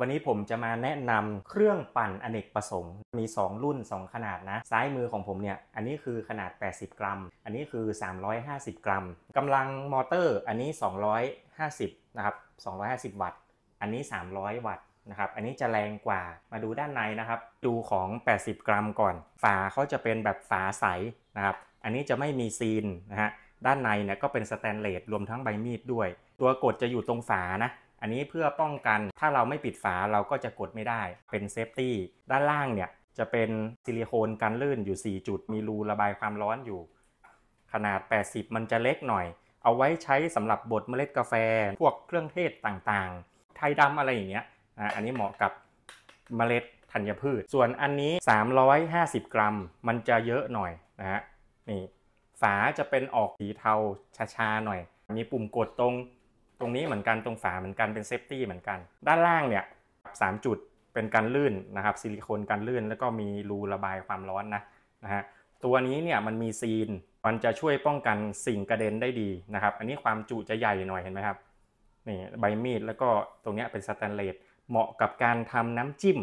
วันนี้ผมจะมาแนะนำเครื่องปั่นอเนกประสงค์ มี 2 รุ่น 2 ขนาดนะ ซ้ายมือของผมเนี่ยอันนี้คือขนาด 80 กรัม อันนี้คือ 350 กรัม กำลังมอเตอร์อันนี้ 250 นะครับ 250 วัตต์ อันนี้ 300 วัตต์นะครับอันนี้จะแรงกว่ามาดูด้านในนะครับ ดูของ 80 กรัมก่อน ฝาเขาจะเป็นแบบฝาใสนะครับ อันนี้จะไม่มีซีนนะฮะด้านในเนี่ยก็เป็นสแตนเลสรวมทั้งใบมีดด้วย ตัวกดจะอยู่ตรงฝานะอันนี้เพื่อป้องกันถ้าเราไม่ปิดฝาเราก็จะกดไม่ได้ เป็นเซฟตี้ ด้านล่างเนี่ย จะเป็นซิลิโคนกันลื่นอยู่ 4 จุดมีรูระบายความร้อนอยู่ ขนาด 80 มันจะเล็กหน่อย เอาไว้ใช้สำหรับบดเมล็ดกาแฟ พวกเครื่องเทศต่างๆ ไทยดำอะไรอย่างเงี้ยอันนี้เหมาะกับเมล็ดธัญพืช ส่วนอันนี้ 350 กรัมมันจะเยอะหน่อยนะฮะนี่ฝาจะเป็นออกสีเทาชาๆหน่อย มีปุ่มกดตรงตรงนี้เหมือนกันตรงฝาเหมือนกันเป็นเซฟตี้เหมือนกัน ด้านล่างเนี่ยสามจุดเป็นการลื่นนะครับซิลิโคนกันลื่นแล้วก็มีรูระบายความร้อนนะนะฮะตัวนี้เนี่ยมันมีซีน มันจะช่วยป้องกันสิ่งกระเด็นได้ดีนะครับ อันนี้ความจุจะใหญ่หน่อยเห็นไหมครับนี่ใบมีด แล้วก็ตรงนี้เป็นสแตนเลสเหมาะกับการทำน้ำจิ้ม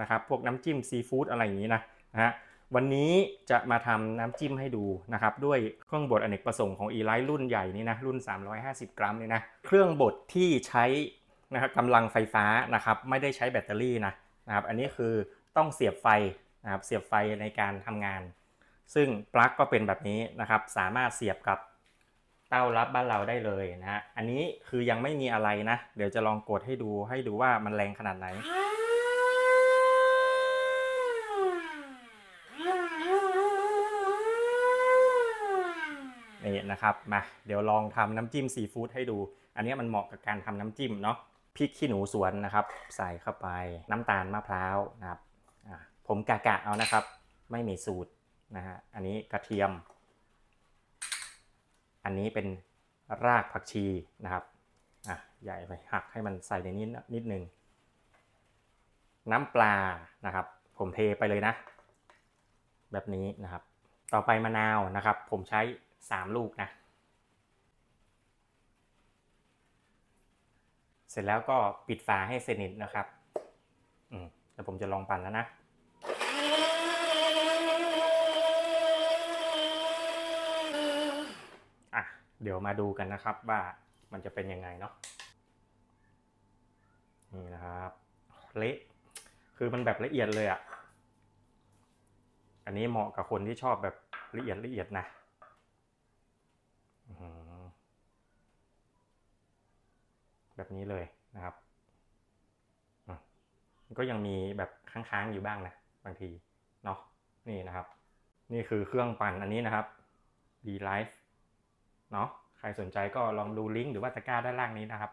นะครับพวกน้ำจิ้มซีฟู้ดอะไรอย่างนี้นะนะฮะวันนี้จะมาทำน้ำจิ้มให้ดูนะครับด้วยเครื่องบดอเนกประสงค์ของอีไลท์รุ่นใหญ่นี่นะรุ่น 350 กรัมเนี่ยนะเครื่องบดที่ใช้นะครับกำลังไฟฟ้านะครับไม่ได้ใช้แบตเตอรี่นะนะครับ อันนี้คือต้องเสียบไฟนะครับเสียบไฟในการทำงาน ซึ่งปลั๊กก็เป็นแบบนี้นะครับสามารถเสียบกับเต้ารับบ้านเราได้เลยนะฮะอันนี้คือยังไม่มีอะไรนะ เดี๋ยวจะลองกดให้ดู ให้ดูว่ามันแรงขนาดไหนนะครับมาเดี๋ยวลองทำน้ำจิ้มซีฟู้ดให้ดู อันนี้มันเหมาะกับการทำน้ำจิ้มเนาะ พริกขี้หนูสวนนะครับ ใส่เข้าไป น้ำตาลมะพร้าวนะครับผมกะกะเอานะครับ ไม่มีสูตรนะฮะ อันนี้กระเทียม อันนี้เป็นรากผักชีนะครับ อ่ะ ใหญ่ไปหักให้มันใส่ในนี้นิดนึง น้ำปลานะครับ ผมเทไปเลยนะ แบบนี้นะครับ ต่อไปมะนาวนะครับ ผมใช้สามลูกนะ เสร็จแล้วก็ปิดฝาให้สนิทนะครับอืมแล้วผมจะลองปั่นแล้วนะอะเดี๋ยวมาดูกันนะครับว่ามันจะเป็นยังไงเนาะ นี่นะครับเละคือมันแบบละเอียดเลยอะ่ะ อันนี้เหมาะกับคนที่ชอบแบบละเอียดละเอียดนะแบบนี้เลยนะครับ ก็ยังมีแบบค้างๆอยู่บ้างนะบางทีเนาะนี่นะครับ นี่คือเครื่องปั่นอันนี้นะครับ b l i f e เนาะใครสนใจก็ลองดูลิงก์หรือว่าตะกร้าด้านล่างนี้นะครับ